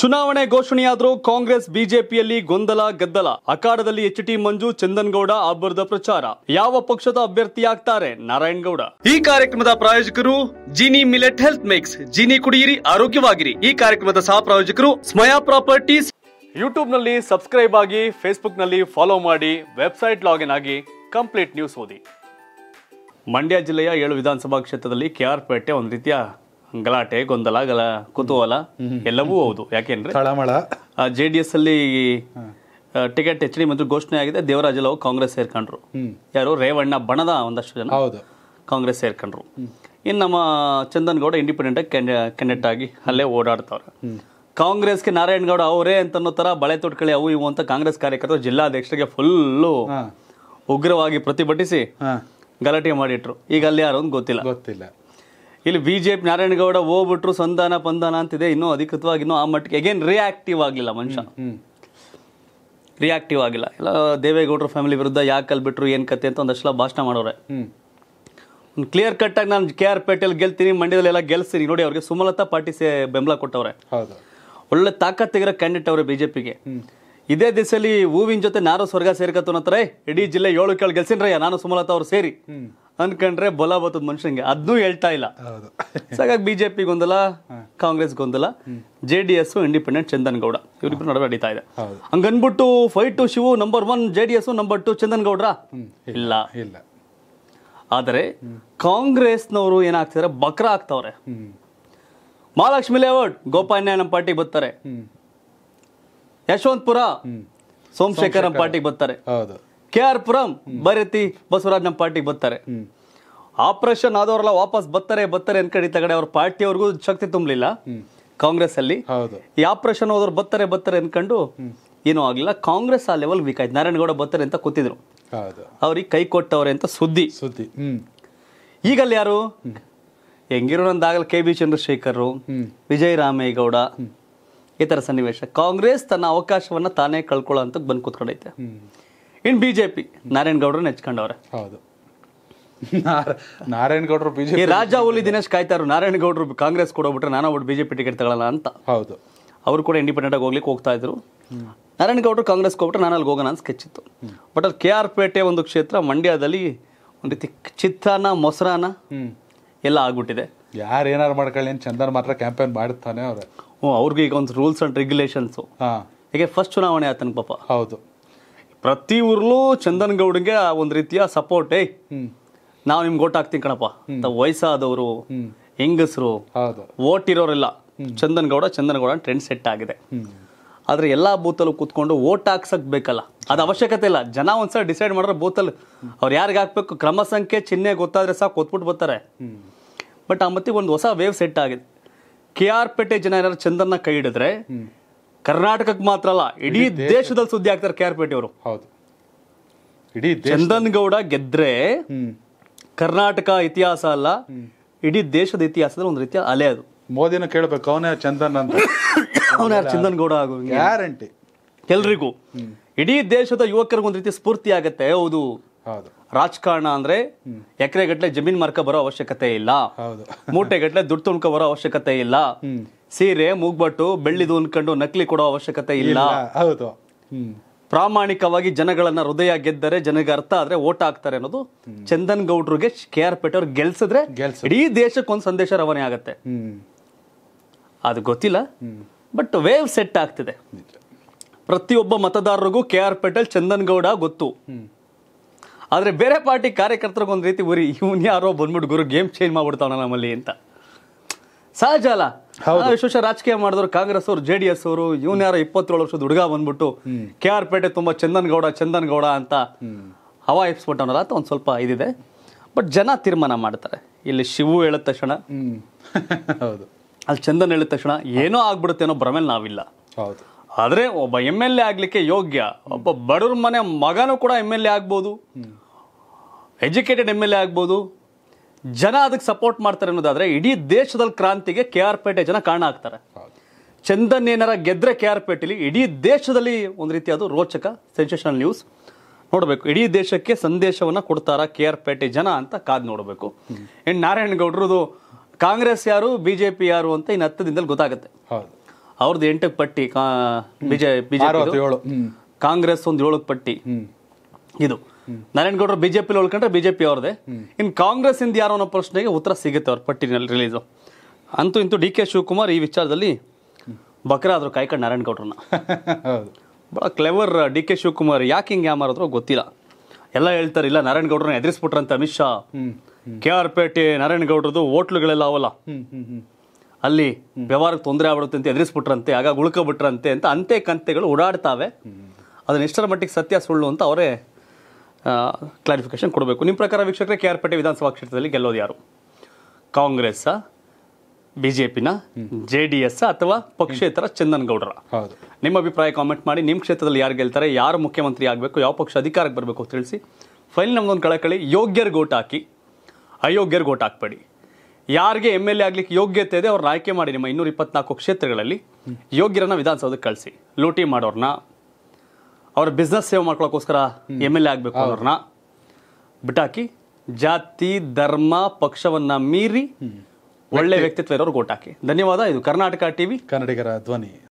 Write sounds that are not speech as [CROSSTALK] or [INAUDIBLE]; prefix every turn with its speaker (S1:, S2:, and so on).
S1: ಚುನಾವಣೆ ಘೋಷಣೆಯಾದರೂ ಕಾಂಗ್ರೆಸ್ ಬಿಜೆಪಿಯಲ್ಲಿ ಗೊಂದಲ ಗದ್ದಲ ಅಖಾಡದಲ್ಲಿ ಎಚ್ ಟಿ ಮಂಜು ಚಂದನ್ಗೌಡ ಅಬ್ಬರದ ಪ್ರಚಾರ ಯಾವ ಪಕ್ಷದ ಅಭ್ಯರ್ಥಿಯಾಗ್ತಾರೆ ನಾರಾಯಣಗೌಡ ಈ ಕಾರ್ಯಕ್ರಮದ ಪ್ರಾಯೋಜಕರು Jeeni millet health mix Jeeni ಕುಡಿಯಿರಿ ಆರೋಗ್ಯವಾಗಿರಿ ಈ ಕಾರ್ಯಕ್ರಮದ ಸಹ ಪ್ರಾಯೋಜಕರು ಸ್ಮಯಾ ಪ್ರಾಪರ್ಟೀಸ್ ಯೂಟ್ಯೂಬ್ ನಲ್ಲಿ ಸಬ್ಸ್ಕ್ರೈಬ್ ಆಗಿ ಫೇಸ್ಬುಕ್ ನಲ್ಲಿ ಫಾಲೋ ಮಾಡಿ ವೆಬ್ಸೈಟ್ ಲಾಗಿನ್ ಆಗಿ ಕಂಪ್ಲೀಟ್ ನ್ಯೂಸ್ ಓದಿ ಮಂಡ್ಯ ಜಿಲ್ಲೆಯ ಏಳು ವಿಧಾನಸಭಾ ಕ್ಷೇತ್ರದಲ್ಲಿ ಕೆಆರ್ ಪೇಟೆ ಒಂದು ರೀತಿಯ ಗಲಾಟೆ ಗೊಂದಲ ಗಲ ಕುತೂಹಲ ಎಲ್ಲವೂ ಹೌದು ಯಾಕೆಂದ್ರೆ ಜೆ ಡಿ ಎಸ್ ಅಲ್ಲಿ ಟಿಕೆಟ್ ಎಚ್ ಡಿ ಮತ್ತು ಘೋಷಣೆ ಆಗಿದೆ ದೇವರಾಜಲ್ ಅವರು ಕಾಂಗ್ರೆಸ್ ಸೇರ್ಕೊಂಡ್ರು ಯಾರು ರೇವಣ್ಣ ಬಣದ ಒಂದಷ್ಟು ಜನ ಕಾಂಗ್ರೆಸ್ ಸೇರ್ಕೊಂಡ್ರು ಇನ್ನು ನಮ್ಮ ಚಂದನ್ ಗೌಡ ಇಂಡಿಪೆಂಡೆಂಟ್ ಆಗಿ ಕ್ಯಾಂಡಿಡೇಟ್ ಆಗಿ ಅಲ್ಲೇ ಓಡಾಡ್ತಾವ್ರೆ ಕಾಂಗ್ರೆಸ್ಗೆ ಗೌಡ ಅವರೇ ಅಂತ ಅನ್ನೋ ತರ ಬಳೆ ತೊಟ್ಕಳಿ ಅವು ಇವು ಅಂತ ಕಾಂಗ್ರೆಸ್ ಕಾರ್ಯಕರ್ತರು ಜಿಲ್ಲಾಧ್ಯಕ್ಷರಿಗೆ ಫುಲ್ಲು ಉಗ್ರವಾಗಿ ಪ್ರತಿಭಟಿಸಿ ಗಲಾಟೆ ಮಾಡಿಟ್ರು ಈಗ ಅಲ್ಲಿ ಯಾರು ಅಂತ ಗೊತ್ತಿಲ್ಲ ಗೊತ್ತಿಲ್ಲ ಇಲ್ಲಿ ಬಿ ಜೆ ಪಿ ನಾರಾಯಣಗೌಡ ಹೋಗ್ಬಿಟ್ರು ಸಂಧಾನ ಪಂಧಾನ ಅಂತಿದೆ ಇನ್ನೂ ಅಧಿಕೃತವಾಗಿ ಇನ್ನೂ ಆ ಮಟ್ಟಿಗೆ ಅಗೇನ್ ರಿಯಾಕ್ಟಿವ್ ಆಗಲಿಲ್ಲ ಮನುಷ್ಯ ರಿಯಾಕ್ಟಿವ್ ಆಗಿಲ್ಲ ಎಲ್ಲ ದೇವೇಗೌಡರ ಫ್ಯಾಮಿಲಿ ವಿರುದ್ಧ ಯಾಕೆ ಕಲ್ಬಿಟ್ರು ಏನು ಕತೆ ಅಂತ ಒಂದಷ್ಟು ಭಾಷಣ ಮಾಡೋರೆ ಒಂದು ಕ್ಲಿಯರ್ ಆಗಿ ನಾನು ಕೆ ಆರ್ ಪೇಟೆಲ್ ಗೆಲ್ತೀನಿ ಮಂಡ್ಯದಲ್ಲೆಲ್ಲ ಗೆಲ್ಸ್ತೀನಿ ನೋಡಿ ಅವ್ರಿಗೆ ಸುಮಲತಾ ಪಾರ್ಟಿ ಬೆಂಬಲ ಕೊಟ್ಟವ್ರೆ ಒಳ್ಳೆ ತಾಕತ್ತಿಗಿರೋ ಕ್ಯಾಂಡಿಡೇಟ್ ಅವರು ಬಿ ಜೆ ಪಿಗೆ ಇದೇ ದಿಸಲಿ ಹೂವಿನ ಜೊತೆ ನಾರು ಸ್ವರ್ಗ ಸೇರ್ಕತ್ತು ಇಡೀ ಜಿಲ್ಲೆ ಏಳು ಕೇಳಿ ಗೆಲ್ಸಿನ್ರಯ್ಯ ನಾನು ಸುಮಲತಾ ಅವ್ರು ಸೇರಿ ಅನ್ಕೊಂಡ್ರೆ ಬಲ ಬತ್ತದ ಮನುಷ್ಯಂಗೆ ಅದನ್ನು ಹೇಳ್ತಾ ಇಲ್ಲ ಹಾಗಾಗಿ ಬಿಜೆಪಿ ಗೊಂದಲ ಕಾಂಗ್ರೆಸ್ ಗೊಂದಲ J D S independent Chandan Gowda ಇವ್ರಿಬ್ರು ನಡುವೆ ನಡೀತಾ ಇದೆ ಹಂಗನ್ಬಿಟ್ಟು ಟು Shivu number one J D S number two Chandan ಗೌಡ್ರ ಇಲ್ಲ ಇಲ್ಲ ಆದರೆ ಕಾಂಗ್ರೆಸ್ನವರು ಏನಾಗ್ತಿದಾರೆ ಬಕ್ರ ಆಗ್ತವ್ರೆ ಮಹಾಲಕ್ಷ್ಮಿ ಲೇಔಟ್ ಗೋಪಾನ್ಯ ನಮ್ಮ ಪಾರ್ಟಿಗೆ ಬರ್ತಾರೆ ಯಶವಂತಪುರ ಸೋಮಶೇಖರ್ ನಮ್ಮ ಪಾರ್ಟಿಗೆ ಬರ್ತಾರೆ ಕೆ ಆರ್ ಪುರಂ ಬರೀತಿ ಬಸವರಾಜ್ ನಮ್ಮ ಪಾರ್ಟಿಗೆ ಬರ್ತಾರೆ ಆಪರೇಷನ್ ಆದವರೆಲ್ಲ ವಾಪಸ್ ಬರ್ತಾರೆ ಬರ್ತಾರೆ ಅನ್ಕಡಿ ತಗಡೆ ಅವ್ರ ಪಾರ್ಟಿಯವ್ರಿಗೂ ಶಕ್ತಿ ತುಂಬಲಿಲ್ಲ ಕಾಂಗ್ರೆಸ್ ಅಲ್ಲಿ ಈ ಆಪರೇಷನ್ ಹೋದವ್ರು ಬರ್ತಾರೆ ಬರ್ತಾರೆ ಅನ್ಕೊಂಡು ಏನೂ ಆಗಲಿಲ್ಲ ಕಾಂಗ್ರೆಸ್ ಆ ಲೆವೆಲ್ ವೀಕ್ ಆಯ್ತು ನಾರಾಯಣಗೌಡ ಬರ್ತಾರೆ ಅಂತ ಕೂತಿದ್ರು ಅವ್ರಿಗೆ ಕೈ ಕೊಟ್ಟವ್ರೆ ಅಂತ ಸುದ್ದಿ ಸುದ್ದಿ ಈಗ ಯಾರು ಹೆಂಗಿರೋ ಆಗಲ್ಲ ಕೆ ಬಿ ಚಂದ್ರಶೇಖರ್ ವಿಜಯ್ ರಾಮೇಗೌಡ ಈ ಥರ ಸನ್ನಿವೇಶ ಕಾಂಗ್ರೆಸ್ ತನ್ನ ಅವಕಾಶವನ್ನ ತಾನೇ ಕಳ್ಕೊಳ್ಳೋ ಅಂತ ಬಂದು ಕೂತ್ಕೊಂಡೈತೆ ಇನ್ ಬಿ ಜೆ ಪಿ ನಾರಾಯಣ ಗೌಡ್ರನ್ನ ಹೆಚ್ಕೊಂಡವ್ರೆ ಹೌದು ನಾರಾಯಣ ಗೌಡ್ರು ಬಿಜೆಪಿ ರಾಜ ಹುಲಿ ದಿನೇಶ್ ಕಾಯ್ತಾರು ನಾರಾಯಣ ಗೌಡ್ರು ಕಾಂಗ್ರೆಸ್ ಕೊಡೋಬಿಟ್ರೆ ನಾನು ಒಟ್ಟು ಬಿಜೆಪಿ ಟಿಕೆಟ್ ತಗೊಳ್ಳಲ್ಲ ಅಂತ ಹೌದು ಅವರು ಕೂಡ ಇಂಡಿಪೆಂಡೆಂಟ್ ಆಗಿ ಹೋಗ್ಲಿಕ್ಕೆ ಹೋಗ್ತಾ ಇದ್ರು ನಾರಾಯಣ ಗೌಡ್ರು ಕಾಂಗ್ರೆಸ್ ಹೋಗ್ಬಿಟ್ರೆ ನಾನು ಅಲ್ಲಿ ಹೋಗೋಣ ಅಂತ ಸ್ಕೆಚ್ ಇತ್ತು ಬಟ್ ಅಲ್ಲಿ ಕೆ ಆರ್ ಪೇಟೆ ಒಂದು ಕ್ಷೇತ್ರ ಮಂಡ್ಯದಲ್ಲಿ ಒಂದು ರೀತಿ ಚಿತ್ರಾನ್ನ ಮೊಸರಾನ ಎಲ್ಲ ಆಗ್ಬಿಟ್ಟಿದೆ ಯಾರು ಏನಾರು ಮಾಡ್ಕೊಳ್ಳಿ ಚಂದನ್ ಮಾತ್ರ ಕ್ಯಾಂಪೇನ್ ಮಾಡ್ತಾನೆ ಅವ್ರೆ ಹ್ಞೂ ಅವ್ರಿಗೆ ಈಗ ಒಂದು ರೂಲ್ಸ್ ಆ್ಯಂಡ್ ರೆಗ್ಯುಲೇಷನ್ಸು ಹಾಂ ಹೀಗೆ ಫಸ್ಟ್ ಚುನಾವಣೆ ಆತನ ಪಾಪ ಹೌದು ಪ್ರತಿ ಊರ್ಲೂ ಚಂದನ್ ಗೌಡ್ಗೆ ಆ ಒಂದು ರೀತಿಯ ಸಪೋರ್ಟ್ ಏ ನಾವು ನಿಮ್ಗೆ ಓಟ್ ಹಾಕ್ತೀನಿ ಕಣಪ್ಪ ವಯಸ್ಸಾದವರು ಹೆಂಗಸರು ಓಟ್ ಇರೋರೆಲ್ಲ ಚಂದನ್ ಗೌಡ ಚಂದನ್ ಗೌಡ ಟ್ರೆಂಡ್ ಸೆಟ್ ಆಗಿದೆ ಆದರೆ ಎಲ್ಲ ಬೂತಲ್ಲೂ ಕೂತ್ಕೊಂಡು ಓಟ್ ಹಾಕ್ಸಕ್ ಬೇಕಲ್ಲ ಅದು ಅವಶ್ಯಕತೆ ಇಲ್ಲ ಜನ ಒಂದ್ಸಲ ಡಿಸೈಡ್ ಮಾಡಿದ್ರೆ ಬೂತಲ್ ಅವ್ರು ಯಾರಿಗೆ ಹಾಕ್ಬೇಕು ಕ್ರಮ ಸಂಖ್ಯೆ ಚಿಹ್ನೆ ಗೊತ್ತಾದ್ರೆ ಸಾಕು ಕೊತ್ಬಿಟ್ಟು ಬರ್ತಾರೆ ಬಟ್ ಆ ಮತ್ತಿಗೆ ಒಂದು ಹೊಸ ವೇವ್ ಸೆಟ್ ಆಗಿದೆ ಕೆ ಆರ್ ಪೇಟೆ ಜನ ಏನಾದ್ರು ಚಂದನ್ನ ಕೈ ಹಿಡಿದ್ರೆ ಕರ್ನಾಟಕಕ್ಕೆ ಮಾತ್ರ ಅಲ್ಲ ಇಡೀ ದೇಶದಲ್ಲಿ ಸುದ್ದಿ ಆಗ್ತಾರೆ ಕೆ ಆರ್ ಅವರು ಹೌದು ಇಡೀ ಚಂದನ್ ಗೌಡ ಗೆದ್ರೆ ಕರ್ನಾಟಕ ಇತಿಹಾಸ ಅಲ್ಲ ಇಡೀ ದೇಶದ ಇತಿಹಾಸದ ಒಂದು ರೀತಿಯ ಅಲೆ ಅದು ಮೋದಿನ ಕೇಳಬೇಕು ಅವನೇ ಚಂದನ್ ಅಂತ [COUGHS] ಅವನ ಚಂದನ್ ಗೌಡ ಆಗೋ ಗ್ಯಾರಂಟಿ ಎಲ್ರಿಗೂ ಇಡೀ ದೇಶದ ಯುವಕರಿಗೆ ಒಂದು ರೀತಿ ಸ್ಫೂರ್ತಿ ಆಗತ್ತೆ ಹೌದು ರಾಜಕಾರಣ ಅಂದ್ರೆ ಎಕರೆ ಗಟ್ಟಲೆ ಜಮೀನ್ ಮಾರ್ಕ ಬರೋ ಅವಶ್ಯಕತೆ ಇಲ್ಲ ಮೂಟೆ ಗಟ್ಟಲೆ ದುಡ್ಡು ತುಂಬ ಬರೋ ಅವಶ್ಯಕತೆ ಇಲ್ಲ ಸೀರೆ ಮೂಗ್ಬಟ್ಟು ಬೆಳ್ಳಿದು ಅನ್ಕೊಂಡು ನಕಲಿ ಕೊಡೋ ಅವಶ್ಯಕತೆ ಇಲ್ಲ ಹೌದು ಪ್ರಾಮಾಣಿಕವಾಗಿ ಜನಗಳನ್ನ ಹೃದಯ ಗೆದ್ದರೆ ಜನಗೆ ಅರ್ಥ ಆದ್ರೆ ಓಟ್ ಹಾಕ್ತಾರೆ ಅನ್ನೋದು ಚಂದನ್ ಗೌಡ್ರಿಗೆ ಕೆ ಆರ್ ಪೇಟೆ ಅವ್ರು ಗೆಲ್ಸಿದ್ರೆ ಇಡೀ ದೇಶಕ್ಕೆ ಒಂದು ಸಂದೇಶ ರವಾನೆ ಆಗತ್ತೆ ಅದು ಗೊತ್ತಿಲ್ಲ ಬಟ್ ವೇವ್ ಸೆಟ್ ಆಗ್ತಿದೆ ಪ್ರತಿಯೊಬ್ಬ ಮತದಾರರಿಗೂ ಕೆ ಆರ್ ಪೇಟೆಲ್ ಚಂದನ್ ಗೌಡ ಗೊತ್ತು ಆದ್ರೆ ಬೇರೆ ಪಾರ್ಟಿ ಕಾರ್ಯಕರ್ತರಿಗೊಂದು ರೀತಿ ಉರಿ ಇವನ್ ಯಾರೋ ಬಂದ್ಬಿಟ್ಟು ಗುರು ಗೇಮ್ ಚೇಂಜ್ ಮಾಡ್ಬಿಡ್ತಾವ ನಮ್ಮಲ್ಲಿ ಅಂತ ಸಹಜ ಅಲ್ಲ ವಿಶೇಷ ರಾಜಕೀಯ ಮಾಡಿದ್ರು ಕಾಂಗ್ರೆಸ್ ಅವರು ಜೆ ಡಿ ಎಸ್ ಅವರು ಇವನ್ ಯಾರು ಇಪ್ಪತ್ತೇಳು ವರ್ಷದ ಹುಡುಗ ಬಂದ್ಬಿಟ್ಟು ಕೆ ಆರ್ ಪೇಟೆ ತುಂಬಾ ಚಂದನ್ ಗೌಡ ಚಂದನ್ ಗೌಡ ಅಂತ ಹವಾ ಎಪ್ಸ್ಬಿಟ್ಟವನಲ್ಲ ಅಂತ ಒಂದು ಸ್ವಲ್ಪ ಇದಿದೆ ಬಟ್ ಜನ ತೀರ್ಮಾನ ಮಾಡ್ತಾರೆ ಇಲ್ಲಿ ಶಿವು ಹೇಳಿದ ತಕ್ಷಣ [LAUGHS] ಹೌದು ಅಲ್ಲಿ ಚಂದನ್ ಹೇಳಿದ ತಕ್ಷಣ ಏನೋ ಆಗ್ಬಿಡುತ್ತೆ ಅನ್ನೋ ಭ್ರಮೆಲ್ ನಾವಿಲ್ಲ ಹೌದು ಆದರೆ ಒಬ್ಬ ಎಮ್ ಎಲ್ ಎ ಆಗಲಿಕ್ಕೆ ಯೋಗ್ಯ ಒಬ್ಬ ಬಡವ್ರ ಮನೆ ಮಗನೂ ಕೂಡ ಎಮ್ ಎಲ್ ಎ ಆಗ್ಬೋದು ಎಜುಕೇಟೆಡ್ ಎಮ್ ಎಲ್ ಎ ಆಗ್ಬೋದು ಜನ ಅದಕ್ಕೆ ಸಪೋರ್ಟ್ ಮಾಡ್ತಾರೆ ಅನ್ನೋದಾದ್ರೆ ಇಡೀ ದೇಶದಲ್ಲಿ ಕ್ರಾಂತಿಗೆ ಕೆ ಆರ್ ಪೇಟೆ ಜನ ಕಾರಣ ಆಗ್ತಾರೆ ಚಂದನ್ ಏನಾರ ಗೆದ್ರೆ ಕೆ ಆರ್ ಪೇಟೆಲಿ ಇಡೀ ದೇಶದಲ್ಲಿ ಒಂದು ರೀತಿ ಅದು ರೋಚಕ ಸೆನ್ಸೇಷನಲ್ ನ್ಯೂಸ್ ನೋಡಬೇಕು ಇಡೀ ದೇಶಕ್ಕೆ ಸಂದೇಶವನ್ನು ಕೊಡ್ತಾರ ಕೆ ಆರ್ ಪೇಟೆ ಜನ ಅಂತ ಕಾದ್ ನೋಡಬೇಕು ಇನ್ನು ಗೌಡ್ರದು ಕಾಂಗ್ರೆಸ್ ಯಾರು ಬಿಜೆಪಿ ಯಾರು ಅಂತ ಇನ್ನು ಹತ್ತು ದಿನದಲ್ಲಿ ಗೊತ್ತಾಗುತ್ತೆ ಅವ್ರದ್ದು ಎಂಟಕ್ಕೆ ಪಟ್ಟಿ ಬಿಜೆ ಬಿಜೆಪಿ ಕಾಂಗ್ರೆಸ್ ಒಂದು ಏಳಕ್ಕೆ ಪಟ್ಟಿ ಇದು ನಾರಾಯಣಗೌಡರು ಬಿಜೆಪಿ ಉಳ್ಕೊಂಡ್ರೆ ಬಿಜೆಪಿ ಅವ್ರದೇ ಇನ್ ಕಾಂಗ್ರೆಸ್ ಇಂದ ಯಾರೋ ಅನ್ನೋ ಪ್ರಶ್ನೆಗೆ ಉತ್ತರ ಸಿಗುತ್ತೆ ಅವ್ರ ಪಟ್ಟಿನಲ್ಲಿ ರಿಲೀಸು ಅಂತೂ ಇಂತೂ ಡಿ ಕೆ ಶಿವಕುಮಾರ್ ಈ ವಿಚಾರದಲ್ಲಿ ಬಕ್ರ ಆದ್ರು ಕಾಯ್ಕೊಂಡು ನಾರಾಯಣಗೌಡ್ರನ್ನ [LAUGHS] ಬಹಳ ಕ್ಲೆವರ್ ಡಿ ಕೆ ಶಿವಕುಮಾರ್ ಯಾಕೆ ಹಿಂಗೆ ಯಾಮಾರಿದ್ರು ಗೊತ್ತಿಲ್ಲ ಎಲ್ಲ ಹೇಳ್ತಾರೆ ಇಲ್ಲ ನಾರಾಯಣಗೌಡ್ರನ್ನ ಎದುರಿಸ್ಬಿಟ್ರಂತ ಅಮಿತ್ ಶಾ ಕೆ ಆರ್ ಪೇಟೆ ಗೌಡ್ರದ್ದು ಹೋಟ್ಲುಗಳೆಲ್ಲ ಅವಲ್ಲ ಅಲ್ಲಿ ವ್ಯವಹಾರಕ್ಕೆ ತೊಂದರೆ ಆಗ್ಬಿಡುತ್ತೆ ಅಂತ ಎದುರಿಸ್ಬಿಟ್ರಂತೆ ಆಗಾಗ ಉಳ್ಕೊಬಿಟ್ರಂತೆ ಅಂತ ಅಂತೆ ಕಂತೆಗಳು ಓಡಾಡ್ತಾವೆ ಅದನ್ನ ಎಷ್ಟರ ಮಟ್ಟಿಗೆ ಸತ್ಯ ಸುಳ್ಳು ಅಂತ ಅವರೇ ಕ್ಲಾರಿಫಿಕೇಶನ್ ಕೊಡಬೇಕು ನಿಮ್ಮ ಪ್ರಕಾರ ವೀಕ್ಷಕರೇ ಕೆ ಆರ್ ಪೇಟೆ ವಿಧಾನಸಭಾ ಕ್ಷೇತ್ರದಲ್ಲಿ ಗೆಲ್ಲೋದು ಯಾರು ಕಾಂಗ್ರೆಸ್ ಬಿ ಜೆ ಪಿನ ಜೆ ಡಿ ಎಸ್ ಅಥವಾ ಪಕ್ಷೇತರ ಚಂದನ್ ನಿಮ್ಮ ಅಭಿಪ್ರಾಯ ಕಾಮೆಂಟ್ ಮಾಡಿ ನಿಮ್ಮ ಕ್ಷೇತ್ರದಲ್ಲಿ ಯಾರು ಗೆಲ್ತಾರೆ ಯಾರು ಮುಖ್ಯಮಂತ್ರಿ ಆಗಬೇಕು ಯಾವ ಪಕ್ಷ ಅಧಿಕಾರಕ್ಕೆ ಬರಬೇಕು ಅಂತ ತಿಳಿಸಿ ಫೈಲ್ ನಮಗೊಂದು ಕಳಕಳಿ ಯೋಗ್ಯರು ಗೋಟ್ ಹಾಕಿ ಅಯೋಗ್ಯರು ಗೋಟ್ ಹಾಕ್ಬೇಡಿ ಯಾರಿಗೆ ಎಮ್ ಎಲ್ ಎ ಆಗ್ಲಿಕ್ಕೆ ಯೋಗ್ಯತೆ ಇದೆ ಅವ್ರನ್ನ ಆಯ್ಕೆ ಮಾಡಿ ನಿಮ್ಮ ಇನ್ನೂರ ಇಪ್ಪತ್ನಾಲ್ಕು ಕ್ಷೇತ್ರಗಳಲ್ಲಿ ಯೋಗ್ಯರನ್ನ ವಿಧಾನಸೌಧಕ್ಕೆ ಕಳಿಸಿ ಲೂಟಿ ಮಾಡೋರನ್ನ ಅವರ ಬಿಸ್ನೆಸ್ ಸೇವ್ ಮಾಡ್ಕೊಳಕೋಸ್ಕರ ಎಮ್ ಎಲ್ ಎ ಆಗ್ಬೇಕು ಅವ್ರನ್ನ ಬಿಟ್ಟಾಕಿ ಜಾತಿ ಧರ್ಮ ಪಕ್ಷವನ್ನ ಮೀರಿ ಒಳ್ಳೆ ವ್ಯಕ್ತಿತ್ವ ಇರೋರು ಗೋಟಾಕಿ ಧನ್ಯವಾದ ಇದು ಕರ್ನಾಟಕ ಟಿವಿ ಕನ್ನಡಿಗರ ಧ್ವನಿ